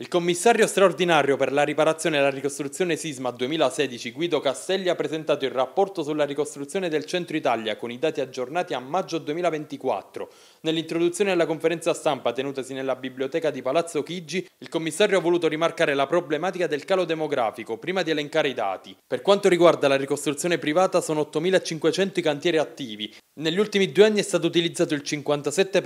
Il commissario straordinario per la riparazione e la ricostruzione sisma 2016 Guido Castelli ha presentato il rapporto sulla ricostruzione del centro Italia con i dati aggiornati a maggio 2024. Nell'introduzione alla conferenza stampa tenutasi nella biblioteca di Palazzo Chigi, il commissario ha voluto rimarcare la problematica del calo demografico prima di elencare i dati. Per quanto riguarda la ricostruzione privata sono 8.500 i cantieri attivi. Negli ultimi due anni è stato utilizzato il 57%,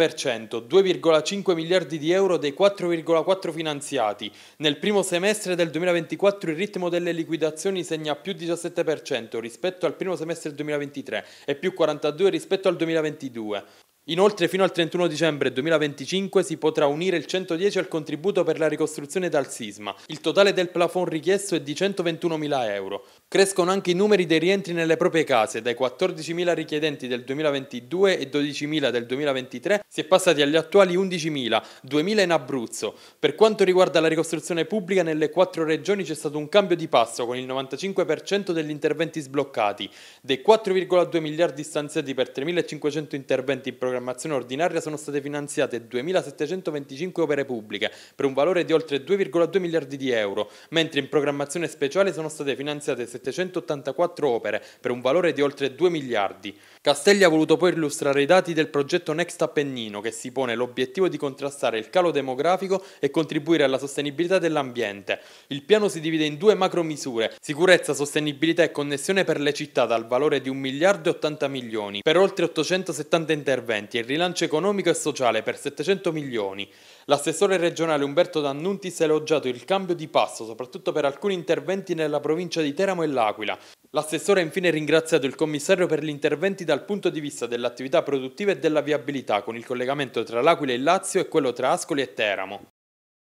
2,5 miliardi di euro dei 4,4 finanziari licenziati. Nel primo semestre del 2024 il ritmo delle liquidazioni segna più 17% rispetto al primo semestre del 2023 e più 42% rispetto al 2022. Inoltre fino al 31 dicembre 2025 si potrà unire il 110 al contributo per la ricostruzione dal sisma. Il totale del plafond richiesto è di 121.000 euro. Crescono anche i numeri dei rientri nelle proprie case, dai 14.000 richiedenti del 2022 e 12.000 del 2023 si è passati agli attuali 11.000, 2.000 in Abruzzo. Per quanto riguarda la ricostruzione pubblica nelle quattro regioni c'è stato un cambio di passo con il 95% degli interventi sbloccati, dei 4,2 miliardi stanziati per 3.500 interventi in programma programmazione ordinaria sono state finanziate 2.725 opere pubbliche per un valore di oltre 2,2 miliardi di euro, mentre in programmazione speciale sono state finanziate 784 opere per un valore di oltre 2 miliardi. Castelli ha voluto poi illustrare i dati del progetto Next Appennino che si pone l'obiettivo di contrastare il calo demografico e contribuire alla sostenibilità dell'ambiente. Il piano si divide in due macro misure, sicurezza, sostenibilità e connessione per le città dal valore di 1 miliardo e 80 milioni per oltre 870 interventi interventi e il rilancio economico e sociale per 700 milioni. L'assessore regionale Umberto D'Annunti si è elogiato il cambio di passo, soprattutto per alcuni interventi nella provincia di Teramo e L'Aquila. L'assessore ha infine ringraziato il commissario per gli interventi dal punto di vista dell'attività produttiva e della viabilità, con il collegamento tra L'Aquila e il Lazio e quello tra Ascoli e Teramo.